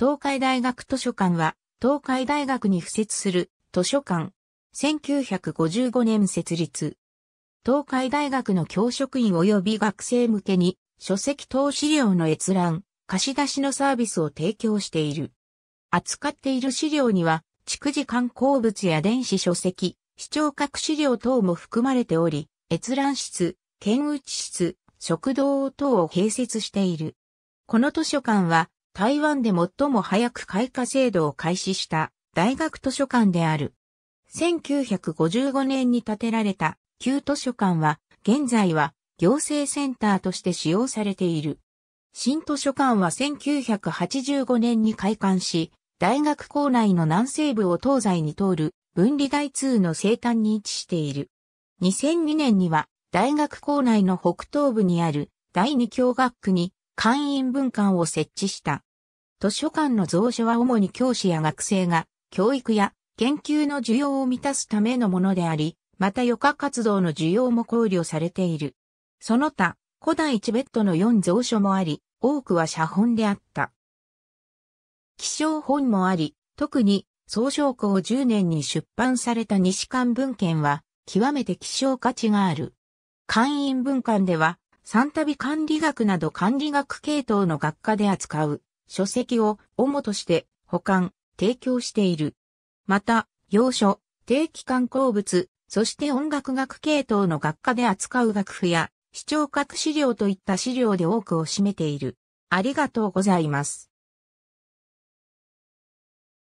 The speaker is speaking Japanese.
東海大学図書館は、東海大学に付設する図書館。1955年設立。東海大学の教職員及び学生向けに、書籍等資料の閲覧、貸し出しのサービスを提供している。扱っている資料には、築次刊光物や電子書籍、視聴覚資料等も含まれており、閲覧室、検討室、食堂等を併設している。この図書館は台湾で最も早く開花制度を開始した大学図書館である。1955年に建てられた旧図書館は現在は行政センターとして使用されている。新図書館は1985年に開館し、大学構内の南西部を東西に通る分離台2の生誕に位置している。2002年には大学構内の北東部にある第二教学区に会員文館を設置した。図書館の蔵書は主に教師や学生が教育や研究の需要を満たすためのものであり、また余暇活動の需要も考慮されている。その他、古代チベットの4蔵書もあり、多くは写本であった。希少本もあり、特に総称校10年に出版された西館文献は、極めて希少価値がある。会員文館では、三度管理学など管理学系統の学科で扱う書籍を主として保管、提供している。また、要所、定期刊行物、そして音楽学系統の学科で扱う楽譜や視聴覚資料といった資料で多くを占めている。ありがとうございます。